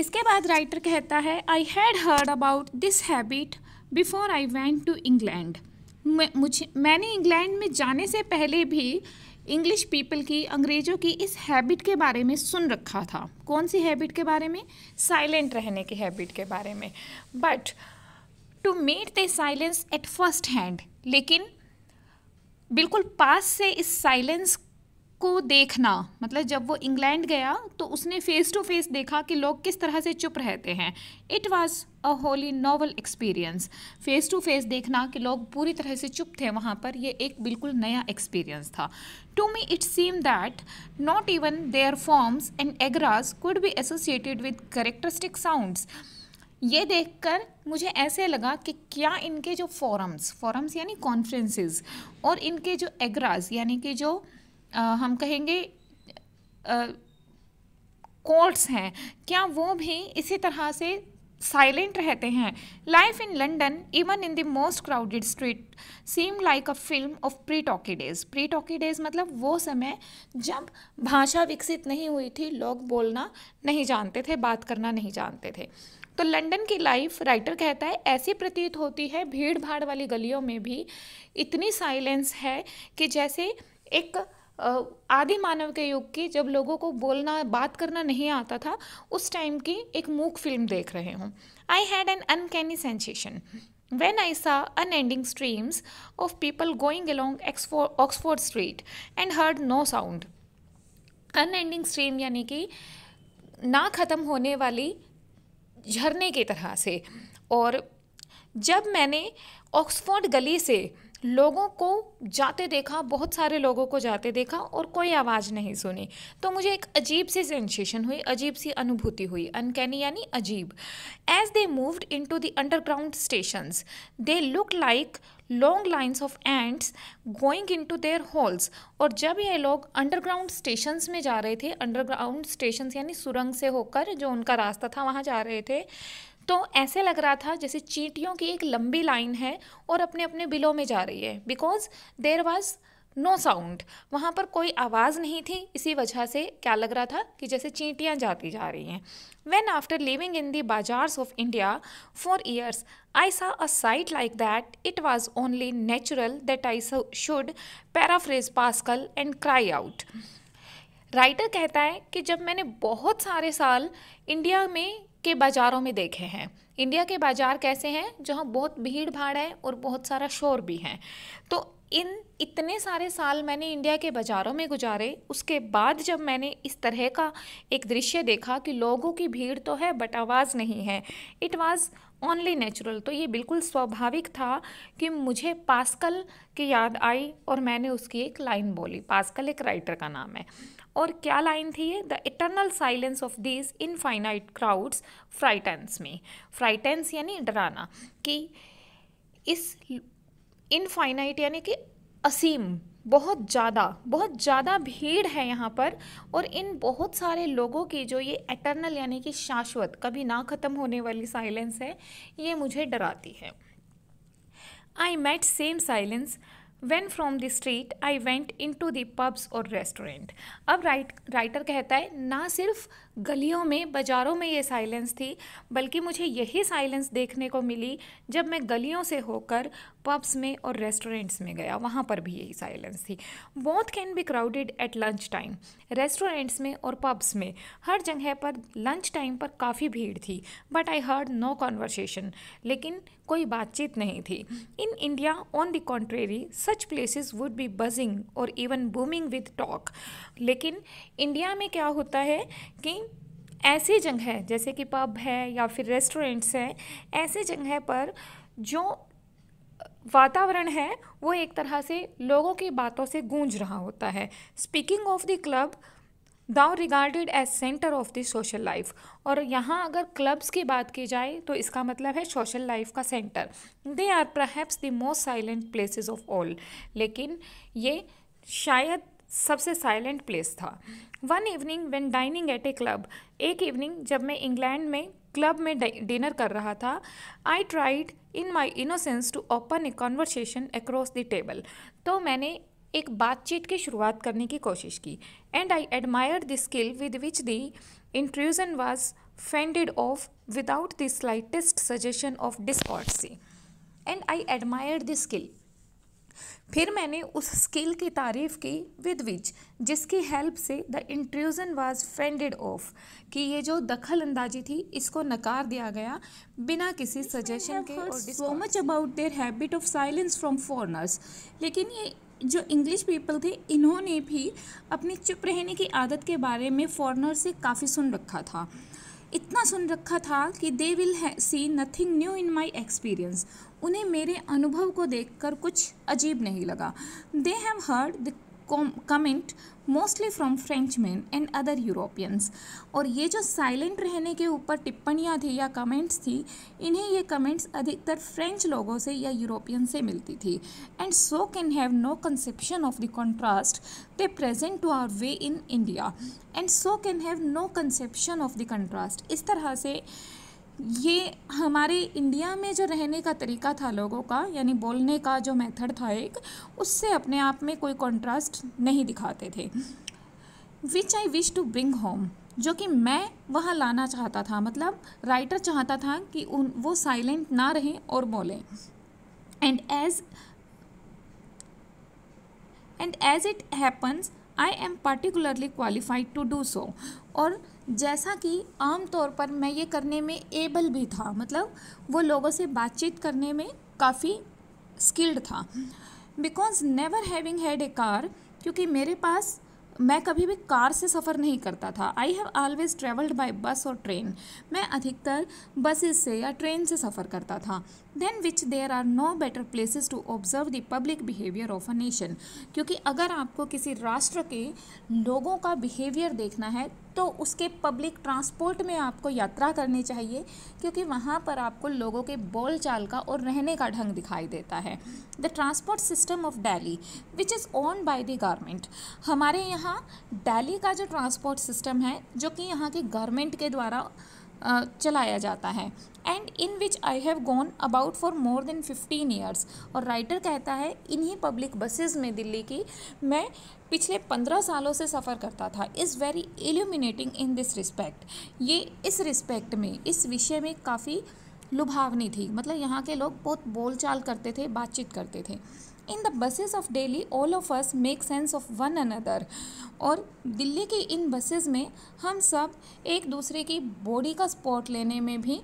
इसके बाद राइटर कहता है I had heard about this habit before I went to England मुझे मैंने इंग्लैंड में जाने से पहले भी इंग्लिश पीपल की अंग्रेज़ों की इस हैबिट के बारे में सुन रखा था कौन सी हैबिट के बारे में साइलेंट रहने की हैबिट के बारे में but to met the silence at first hand लेकिन बिल्कुल पास से इस साइलेंस को देखना मतलब जब वो इंग्लैंड गया तो उसने फेस टू फेस देखा कि लोग किस तरह से चुप रहते हैं it was a wholly novel experience face to face देखना कि लोग पूरी तरह से चुप थे वहाँ पर ये एक बिल्कुल नया एक्सपीरियंस था to me it seem that not even their forms and एगराज could be associated with characteristic sounds ये देखकर मुझे ऐसे लगा कि क्या इनके जो फॉरम्स फॉरम्स यानी कॉन्फ्रेंसेस और इनके जो एगराज यानी कि जो हम कहेंगे कोर्ट्स हैं क्या वो भी इसी तरह से साइलेंट रहते हैं life in London even in the most crowded street seem like a film of pre talkie days pre talkie days मतलब वो समय जब भाषा विकसित नहीं हुई थी लोग बोलना नहीं जानते थे बात करना नहीं जानते थे तो लंदन की लाइफ राइटर कहता है ऐसी प्रतीत होती है भीड़ भाड़ वाली गलियों में भी इतनी साइलेंस है कि जैसे एक आदि मानव के युग की जब लोगों को बोलना बात करना नहीं आता था उस टाइम की एक मूक फिल्म देख रहे हूँ I had an uncanny sensation unending streams of people going people going Oxford street and heard no sound unending stream यानी कि ना ख़त्म होने वाली झरने की तरह से और जब मैंने ऑक्सफोर्ड गली से लोगों को जाते देखा बहुत सारे लोगों को जाते देखा और कोई आवाज़ नहीं सुनी तो मुझे एक अजीब सी सेंसेशन हुई अजीब सी अनुभूति हुई अनकैनी यानी अजीब as they moved into the underground stations they look like long lines of ants going into their halls और जब ये लोग अंडरग्राउंड स्टेशन में जा रहे थे अंडरग्राउंड स्टेशन यानी सुरंग से होकर जो उनका रास्ता था वहाँ जा रहे थे तो ऐसे लग रहा था जैसे चीटियों की एक लंबी लाइन है और अपने अपने बिलों में जा रही है because there was no sound वहाँ पर कोई आवाज़ नहीं थी इसी वजह से क्या लग रहा था कि जैसे चींटियाँ जाती जा रही हैं when after living in the bazaars of India for years I saw a sight like that it was only natural that I should paraphrase Pascal and cry out writer कहता है कि जब मैंने बहुत सारे साल इंडिया में के बाज़ारों में देखे हैं इंडिया के बाज़ार कैसे हैं जहाँ बहुत भीड़ भाड़ है और बहुत सारा शोर भी है तो इन इतने सारे साल मैंने इंडिया के बाज़ारों में गुजारे उसके बाद जब मैंने इस तरह का एक दृश्य देखा कि लोगों की भीड़ तो है बट आवाज़ नहीं है इट वाज़ ओनली नेचुरल तो ये बिल्कुल स्वाभाविक था कि मुझे पास्कल की याद आई और मैंने उसकी एक लाइन बोली पास्कल एक राइटर का नाम है और क्या लाइन थी ये the eternal silence of this infinite crowds frightens me frightens यानी डराना कि इस इनफाइनाइट यानी कि असीम बहुत ज़्यादा बहुत ज़्यादा भीड़ है यहाँ पर और इन बहुत सारे लोगों की जो ये एटर्नल यानी कि शाश्वत कभी ना ख़त्म होने वाली साइलेंस है ये मुझे डराती है I met same silence when from the street I went into pubs और रेस्टोरेंट अब राइट राइटर कहता है ना सिर्फ गलियों में बाज़ारों में ये साइलेंस थी बल्कि मुझे यही साइलेंस देखने को मिली जब मैं गलियों से होकर पब्स में और रेस्टोरेंट्स में गया वहाँ पर भी यही साइलेंस थी both can be crowded at lunch time restaurants में और पब्स में हर जगह पर लंच टाइम पर काफ़ी भीड़ थी but I heard no conversation लेकिन कोई बातचीत नहीं थी in India on the contrary such places would be buzzing और इवन बूमिंग विद टॉक लेकिन इंडिया में क्या होता है कि ऐसी जगह जैसे कि पब है या फिर रेस्टोरेंट्स हैं ऐसे जगह पर जो वातावरण है वो एक तरह से लोगों की बातों से गूंज रहा होता है speaking of the club though regarded as centre of the social life और यहाँ अगर क्लब्स की बात की जाए तो इसका मतलब है सोशल लाइफ का centre they are perhaps the most silent places of all लेकिन ये शायद सबसे साइलेंट प्लेस था one evening when dining at a club एक इवनिंग जब मैं इंग्लैंड में क्लब में डिनर कर रहा था I tried in my innocence to open a conversation across the table तो मैंने एक बातचीत की शुरुआत करने की कोशिश की and I admire the skill with which the intrusion was fended off without the slightest suggestion of discourtesy and I admire the skill फिर मैंने उस स्किल की तारीफ की विद विच जिसकी हेल्प से the intrusion was friended of कि ये जो दखल अंदाजी थी इसको नकार दिया गया बिना किसी सजेशन के और so much about their habit of silence from foreigners लेकिन ये जो इंग्लिश पीपल थे इन्होंने भी अपनी चुप रहने की आदत के बारे में फॉरनर से काफ़ी सुन रखा था इतना सुन रखा था कि they will see nothing new in my experience उन्हें मेरे अनुभव को देखकर कुछ अजीब नहीं लगा they have heard the comment mostly from French man and other Europeans और ये जो साइलेंट रहने के ऊपर टिप्पणियाँ थी या कमेंट्स थी इन्हें ये कमेंट्स अधिकतर फ्रेंच लोगों से या यूरोपियन से मिलती थी and so can have no conception of the contrast they present to our way in India and so can have no conception of the contrast इस तरह से ये हमारे इंडिया में जो रहने का तरीका था लोगों का यानी बोलने का जो मेथड था एक उससे अपने आप में कोई कॉन्ट्रास्ट नहीं दिखाते थे which I wish to bring home जो कि मैं वहाँ लाना चाहता था मतलब राइटर चाहता था कि उन वो साइलेंट ना रहें और बोलें and as and as it happens I am particularly qualified to do so और जैसा कि आमतौर पर मैं ये करने में एबल भी था मतलब वो लोगों से बातचीत करने में काफ़ी स्किल्ड था because never having had a car क्योंकि मेरे पास मैं कभी भी कार से सफ़र नहीं करता था I have always travelled by bus और ट्रेन मैं अधिकतर बसेस से या ट्रेन से सफ़र करता था then which there are no better places to observe the public behaviour of a nation क्योंकि अगर आपको किसी राष्ट्र के लोगों का बिहेवियर देखना है तो उसके पब्लिक ट्रांसपोर्ट में आपको यात्रा करनी चाहिए क्योंकि वहाँ पर आपको लोगों के बोल चाल का और रहने का ढंग दिखाई देता है the transport system of Delhi which is own by the government हमारे यहाँ डेली का जो ट्रांसपोर्ट सिस्टम है जो कि यहाँ के गवर्नमेंट के द्वारा चलाया जाता है and in which I have gone about for more than fifteen years और राइटर कहता है इन्हीं पब्लिक बसेज में दिल्ली की मैं पिछले पंद्रह सालों से सफ़र करता था is very illuminating in this respect ये इस रिस्पेक्ट में इस विषय में काफ़ी लुभावनी थी मतलब यहाँ के लोग बहुत बोलचाल करते थे बातचीत करते थे in the buses of Delhi all of us make sense of one another और दिल्ली की इन बसेज में हम सब एक दूसरे की बॉडी का स्पॉट लेने में भी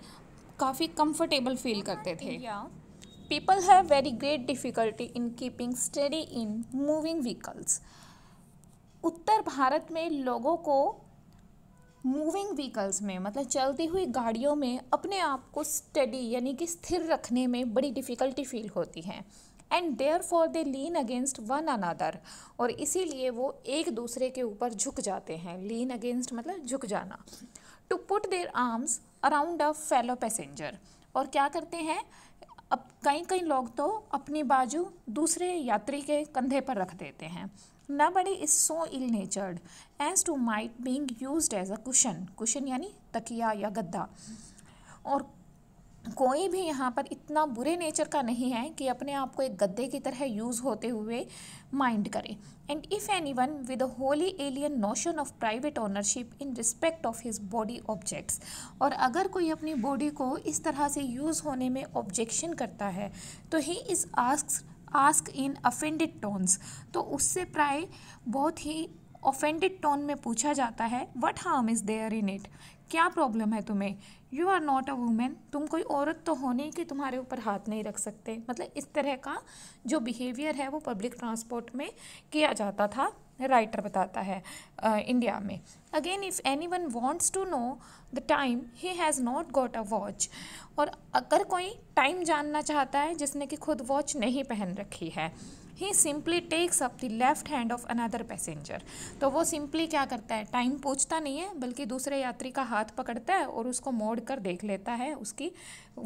काफ़ी कंफर्टेबल फील करते थे people have very great difficulty in keeping steady in moving vehicles उत्तर भारत में लोगों को मूविंग व्हीकल्स में मतलब चलती हुई गाड़ियों में अपने आप को स्टडी यानी कि स्थिर रखने में बड़ी डिफ़िकल्टी फील होती है and therefore they lean against one another और इसीलिए वो एक दूसरे के ऊपर झुक जाते हैं लीन अगेंस्ट मतलब झुक जाना to put their arms around a fellow passenger और क्या करते हैं अब कई कई लोग तो अपनी बाजू दूसरे यात्री के कंधे पर रख देते हैं न बड़े is so ill natured as to might being use as a cushion cushion यानी तकिया या गद्दा और कोई भी यहाँ पर इतना बुरे नेचर का नहीं है कि अपने आप को एक गद्दे की तरह यूज़ होते हुए माइंड करे and if any one with wholly alien notion of private ownership in respect of his body objects और अगर कोई अपनी बॉडी को इस तरह से यूज़ होने में ऑब्जेक्शन करता है तो he is ask ask in offended tones तो उससे प्राय बहुत ही ऑफेंडेड टोन में पूछा जाता है what harm is there in it क्या प्रॉब्लम है तुम्हें you are not a women तुम कोई औरत तो हो नहीं कि तुम्हारे ऊपर हाथ नहीं रख सकते मतलब इस तरह का जो बिहेवियर है वो पब्लिक ट्रांसपोर्ट में किया जाता था राइटर बताता है इंडिया में again if any one wants to know the time he has not got a watch और अगर कोई टाइम जानना चाहता है जिसने कि खुद वॉच नहीं पहन रखी है he simply takes up the left hand of another passenger तो वो सिंपली क्या करता है टाइम पूछता नहीं है बल्कि दूसरे यात्री का हाथ पकड़ता है और उसको मोड़ कर देख लेता है उसकी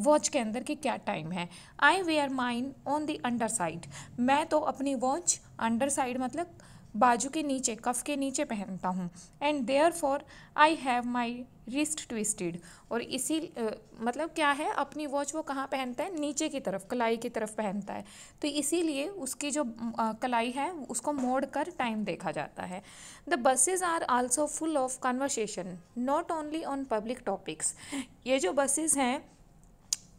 वॉच के अंदर कि क्या टाइम है I wear mine on the under side मैं तो अपनी वॉच अंडर साइड मतलब बाजू के नीचे कफ के नीचे पहनता हूँ and therefore I have my wrist twisted और इसी uh, मतलब क्या है अपनी वॉच वो कहाँ पहनता है नीचे की तरफ कलाई की तरफ पहनता है तो इसीलिए उसकी जो uh, कलाई है उसको मोड़ कर टाइम देखा जाता है the buses are also full of conversation not only on public topics ये जो बसेज हैं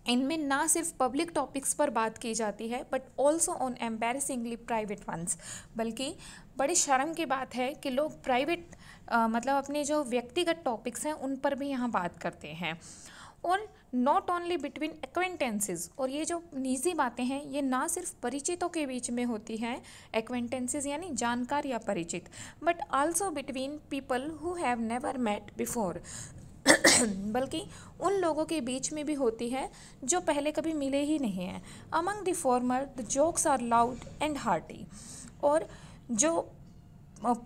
इनमें ना सिर्फ पब्लिक टॉपिक्स पर बात की जाती है but also on embarrassingly private ones बल्कि बड़ी शर्म की बात है कि लोग प्राइवेट मतलब अपने जो व्यक्तिगत टॉपिक्स हैं उन पर भी यहाँ बात करते हैं और नॉट ओनली बिटवीन एक्वेंटेंसेज और ये जो निजी बातें हैं ये ना सिर्फ परिचितों के बीच में होती हैं एक्वेंटेंसेज यानी जानकार या परिचित but also between people who have never met before बल्कि उन लोगों के बीच में भी होती है जो पहले कभी मिले ही नहीं हैं among the former the jokes are loud and hearty और जो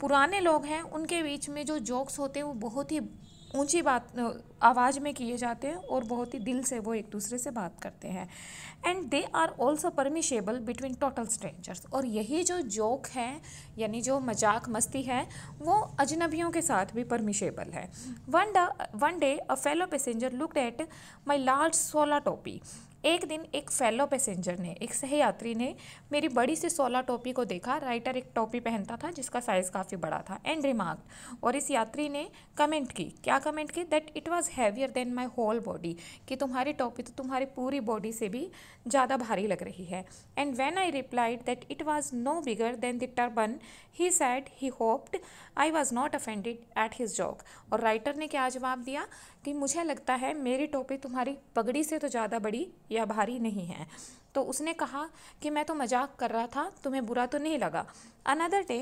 पुराने लोग हैं उनके बीच में जो जोक्स होते हैं वो बहुत ही ऊंची बात आवाज़ में किए जाते हैं और बहुत ही दिल से वो एक दूसरे से बात करते हैं and they are also permissible between total strangers और यही जो जोक है यानी जो मजाक मस्ती है वो अजनबियों के साथ भी परमिशेबल है one da one day a fellow passenger looked at my large sola topi एक दिन एक फेलो पैसेंजर ने एक सहयात्री ने मेरी बड़ी सी सोलह टोपी को देखा राइटर एक टोपी पहनता था जिसका साइज़ काफ़ी बड़ा था एंड रिमार्क और इस यात्री ने कमेंट की क्या कमेंट की that it was heavier than my whole body कि तुम्हारी टोपी तो तुम्हारी पूरी बॉडी से भी ज़्यादा भारी लग रही है and when I replied that it was no bigger than the turban he said he hoped I was not offended at his joke और राइटर ने क्या जवाब दिया कि मुझे लगता है मेरी टोपी तुम्हारी पगड़ी से तो ज़्यादा बड़ी या भारी नहीं है तो उसने कहा कि मैं तो मजाक कर रहा था तुम्हें बुरा तो नहीं लगा another day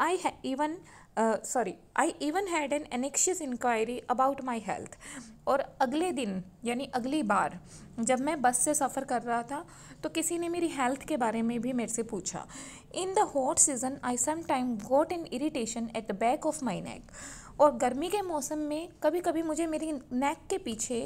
I even sorry I even had an anxious inquiry about my health और अगले दिन यानी अगली बार जब मैं बस से सफ़र कर रहा था तो किसी ने मेरी हेल्थ के बारे में भी मेरे से पूछा in the hot season I some time got an irritation at the back of my neck और गर्मी के मौसम में कभी कभी मुझे मेरी नेक के पीछे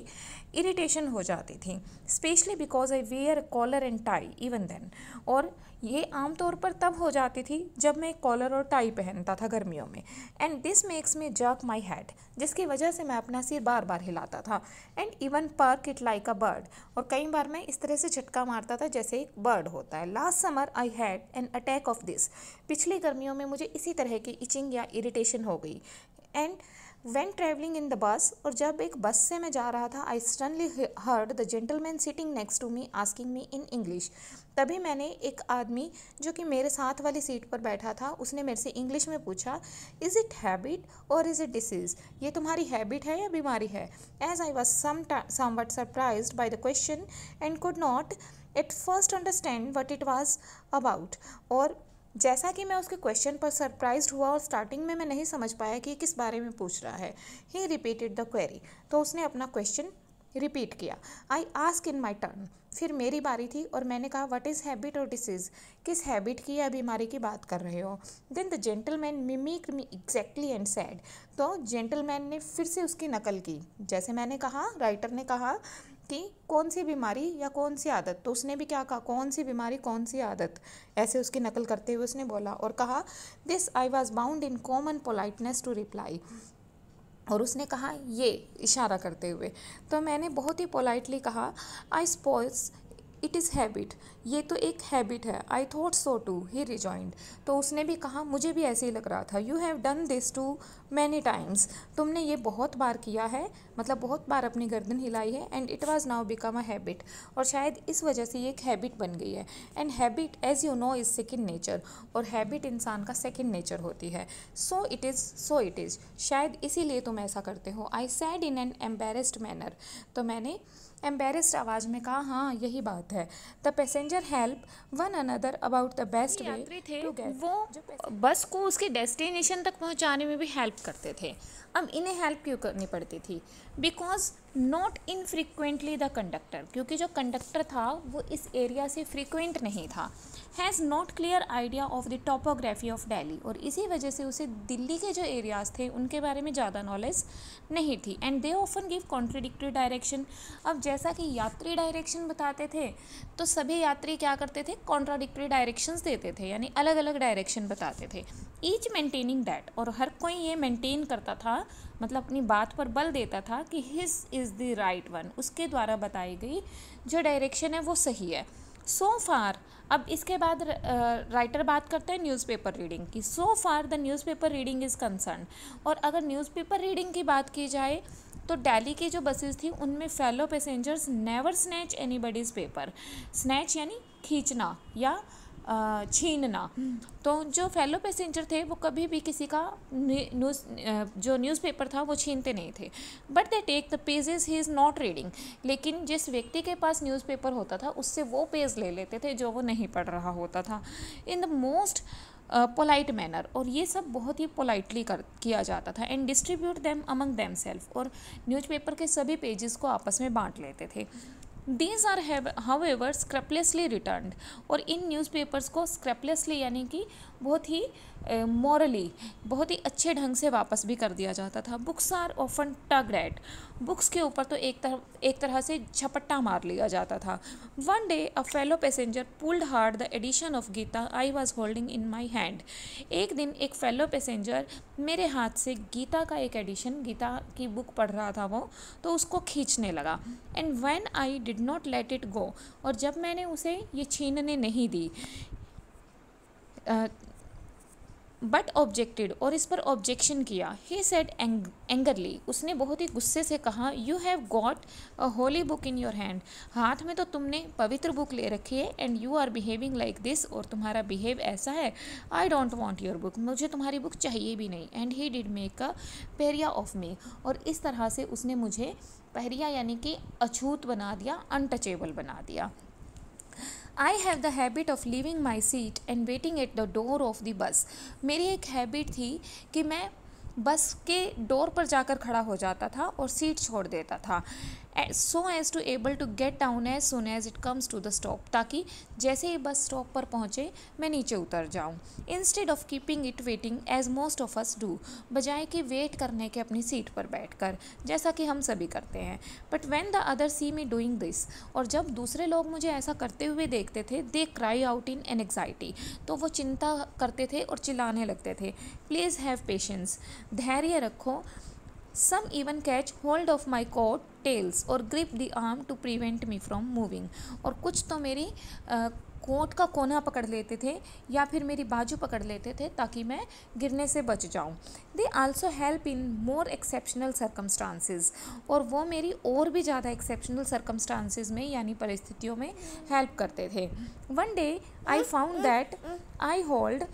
इरिटेशन हो जाती थी especially because I wear collar and tie even then और ये आमतौर पर तब हो जाती थी जब मैं कॉलर और टाई पहनता था गर्मियों में and this makes me jerk my head जिसकी वजह से मैं अपना सिर बार बार हिलाता था and even perk it like a bird और कई बार मैं इस तरह से झटका मारता था जैसे एक बर्ड होता है last summer I had an attack of this पिछली गर्मियों में मुझे इसी तरह की इचिंग या इरिटेशन हो गई and when travelling in the bus और जब एक बस से मैं जा रहा था I suddenly heard the gentleman sitting next to me asking me in English तभी मैंने एक आदमी जो कि मेरे साथ वाली सीट पर बैठा था उसने मेरे से इंग्लिश में पूछा इज़ इट हैबिट और इज़ इट डिसीज़ ये तुम्हारी हैबिट है या बीमारी है as I was some somewhat surprise by the question and could not at first understand what it was about और जैसा कि मैं उसके क्वेश्चन पर सरप्राइज हुआ और स्टार्टिंग में मैं नहीं समझ पाया कि किस बारे में पूछ रहा है ही रिपीटेड द क्वेरी तो उसने अपना क्वेश्चन रिपीट किया I ask in my turn फिर मेरी बारी थी और मैंने कहा वट इज़ हैबिट और डिसीज़ किस हैबिट की या बीमारी की बात कर रहे हो then the gentleman mimic me exactly and said तो जेंटलमैन ने फिर से उसकी नकल की जैसे मैंने कहा राइटर ने कहा कि कौन सी बीमारी या कौन सी आदत तो उसने भी क्या कहा कौन सी बीमारी कौन सी आदत ऐसे उसकी नकल करते हुए उसने बोला और कहा this I was bound in common politeness to reply और उसने कहा ये इशारा करते हुए तो मैंने बहुत ही पोलाइटली कहा I suppose it is habit ये तो एक हैबिट है आई थॉट सो टू ही रिजॉइंड तो उसने भी कहा मुझे भी ऐसे ही लग रहा था you have done this too many times तुमने ये बहुत बार किया है मतलब बहुत बार अपनी गर्दन हिलाई है and it was now become a habit और शायद इस वजह से ये एक हैबिट बन गई है and habit as you know is second nature और हैबिट इंसान का सेकेंड नेचर होती है so it is so it is शायद इसीलिए तुम ऐसा करते हो I said in an embarrassed manner तो मैंने एम्बेरस्ड आवाज़ में कहा हाँ यही बात है the passenger passenger help one another about the best way थे वो बस को उसके डेस्टिनेशन तक पहुंचाने में भी हेल्प करते थे अब इन्हें हेल्प क्यों करनी पड़ती थी because not infrequently the conductor क्योंकि जो कंडक्टर था वो इस एरिया से फ्रीक्वेंट नहीं था has not clear idea of the topography of Delhi और इसी वजह से उसे दिल्ली के जो एरियाज़ थे उनके बारे में ज़्यादा नॉलेज नहीं थी and they often give contradictory direction अब जैसा कि यात्री डायरेक्शन बताते थे तो सभी यात्री क्या करते थे कॉन्ट्राडिक्टरी डायरेक्शंस देते थे यानी अलग अलग डायरेक्शन बताते थे ईच मेंटेनिंग डैट और हर कोई ये मेंटेन करता था मतलब अपनी बात पर बल देता था कि his is the right one उसके द्वारा बताई गई जो डायरेक्शन है वो सही है सो so फार अब इसके बाद राइटर बात करते हैं न्यूज़पेपर रीडिंग की so far the newspaper reading is concern और अगर न्यूज़पेपर रीडिंग की बात की जाए तो डेली की जो बसेस थी उनमें fellow passengers never snatch anybody's paper snatch यानी खींचना या छीनना तो जो फेलो पैसेंजर थे वो कभी भी किसी का न्यूज़ जो न्यूज़पेपर था वो छीनते नहीं थे but they take the pages he is not reading लेकिन जिस व्यक्ति के पास न्यूज़पेपर होता था उससे वो पेज ले लेते थे जो वो नहीं पढ़ रहा होता था in the most polite manner और ये सब बहुत ही पोलाइटली कर किया जाता था and distribute them among them self और न्यूज़पेपर के सभी पेजेस को आपस में बांट लेते थे these are however scrupulously returned और इन न्यूज़पेपर्स को स्क्रेपलेसली यानी कि बहुत ही मॉरली बहुत ही अच्छे ढंग से वापस भी कर दिया जाता था books are often tug at books के ऊपर तो एक तरह एक तरह से झपट्टा मार लिया जाता था one day a fellow passenger pulled hard the edition of Gita I was holding in my hand एक दिन एक फेलो पैसेंजर मेरे हाथ से गीता का एक एडिशन गीता की बुक पढ़ रहा था वो तो उसको खींचने लगा and when I did not let it go और जब मैंने उसे ये छीनने नहीं दी बट ऑब्जेक्टेड और इस पर ऑब्जेक्शन किया ही सेट एंगरली उसने बहुत ही गुस्से से कहा you have got a holy book in your hand हाथ में तो तुमने पवित्र बुक ले रखी है and you are behaving like this और तुम्हारा बिहेव ऐसा है I don't want your book मुझे तुम्हारी बुक चाहिए भी नहीं and he did make a pariah of me और इस तरह से उसने मुझे पहरिया यानी कि अछूत बना दिया अनटचेबल बना दिया I have the habit of leaving my seat and waiting at the door of the bus मेरी एक हैबिट थी कि मैं बस के डोर पर जाकर खड़ा हो जाता था और सीट छोड़ देता था so as to able to get down as soon as it comes to the stop ताकि जैसे ही बस स्टॉप पर पहुँचे मैं नीचे उतर जाऊँ instead of keeping it waiting as most of us do बजाय कि वेट करने के अपनी सीट पर बैठ कर जैसा कि हम सभी करते हैं but when the other see me doing this और जब दूसरे लोग मुझे ऐसा करते हुए देखते थे they cry out in anxiety तो वो चिंता करते थे और चिल्लाने लगते थे प्लीज़ हैव पेशेंस धैर्य रखो Some even catch hold of my coat tails or grip the arm to prevent me from moving. और कुछ तो मेरी कोट का कोना पकड़ लेते थे या फिर मेरी बाजू पकड़ लेते थे ताकि मैं गिरने से बच जाऊँ they also help in more exceptional circumstances और वो मेरी और भी ज़्यादा एक्सेप्शनल सर्कमस्टांसिस में यानी परिस्थितियों में हेल्प करते थे one day I found that I hold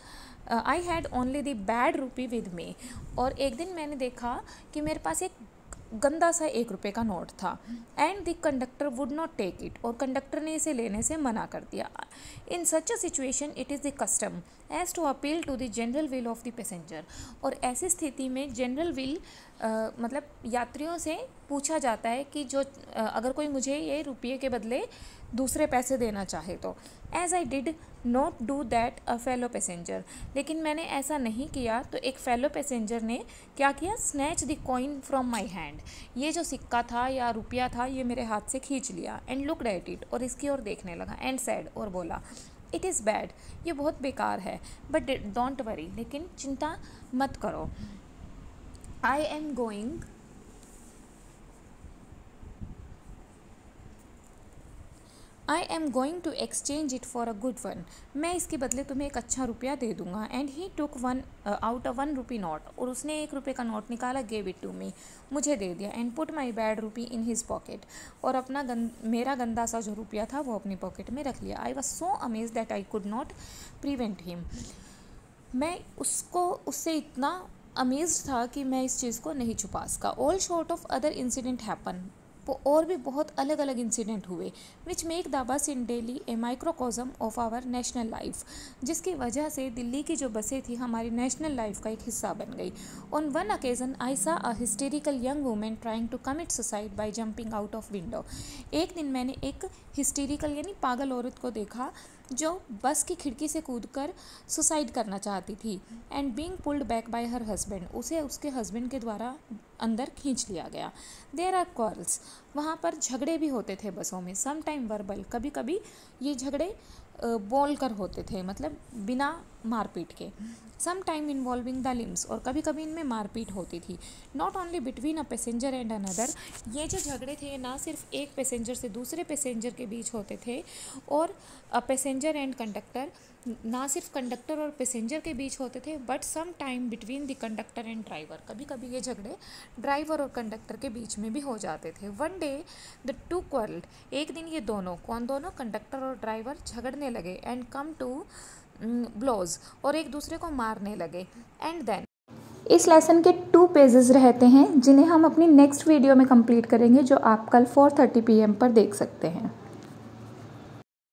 I had only the bad rupee with me और एक दिन मैंने देखा कि मेरे पास एक गंदा सा एक रुपये का नोट था and the conductor would not take it और कंडक्टर ने इसे लेने से मना कर दिया in such a situation it is the custom as to appeal to the general will of the passenger और ऐसी स्थिति में जनरल विल मतलब यात्रियों से पूछा जाता है कि जो अगर कोई मुझे ये रुपये के बदले दूसरे पैसे देना चाहे तो as I did not do that a fellow passenger लेकिन मैंने ऐसा नहीं किया तो एक फेलो पैसेंजर ने क्या किया snatch the coin from my hand ये जो सिक्का था या रुपया था ये मेरे हाथ से खींच लिया एंड लुक डेट इट और इसकी ओर देखने लगा एंड सैड और बोला इट इज़ बैड ये बहुत बेकार है बट डोंट वरी लेकिन चिंता मत करो I am going I am going to exchange it for a good one मैं इसके बदले तुम्हें एक अच्छा रुपया दे दूंगा and he took one out a one rupee note और उसने एक रुपये का नोट निकाला गेव इट टू मी मुझे दे दिया and put my bad rupee in his pocket और अपना गंद मेरा गंदा सा जो रुपया था वो अपनी पॉकेट में रख लिया I was so amazed that I could not prevent him मैं उसको उससे इतना अमेज था कि मैं इस चीज़ को नहीं छुपा सका all sorts of other incident happen वो और भी बहुत अलग अलग इंसिडेंट हुए विच make the bus in Delhi a microcosm of our national life जिसकी वजह से दिल्ली की जो बसें थी हमारी नेशनल लाइफ का एक हिस्सा बन गई on one occasion I saw a hysterical young woman trying to commit suicide by jumping out of window एक दिन मैंने एक हिस्टेरिकल यानी पागल औरत को देखा जो बस की खिड़की से कूदकर सुसाइड करना चाहती थी and being pulled back by her husband उसे उसके हस्बैंड के द्वारा अंदर खींच लिया गया देर आर कॉल्स वहाँ पर झगड़े भी होते थे बसों में समटाइम वर्बल कभी कभी ये झगड़े बोल कर होते थे मतलब बिना मारपीट के some time involving the limbs और कभी कभी इनमें मारपीट होती थी not only between a passenger and another ये जो झगड़े थे ना सिर्फ एक पैसेंजर से दूसरे पैसेंजर के बीच होते थे और पैसेंजर एंड कंडक्टर ना सिर्फ कंडक्टर और पैसेंजर के बीच होते थे but some time between the conductor and driver कभी कभी ये झगड़े ड्राइवर और कंडक्टर के बीच में भी हो जाते थे one day the two quarrelled एक दिन ये दोनों कौन दोनों कंडक्टर और ड्राइवर झगड़ने लगे एंड कम टू ब्लोज और एक दूसरे को मारने लगे एंड देन इस लेसन के टू पेजेस रहते हैं जिन्हें हम अपनी नेक्स्ट वीडियो में कंप्लीट करेंगे जो आप कल 4:30 पीएम पर देख सकते हैं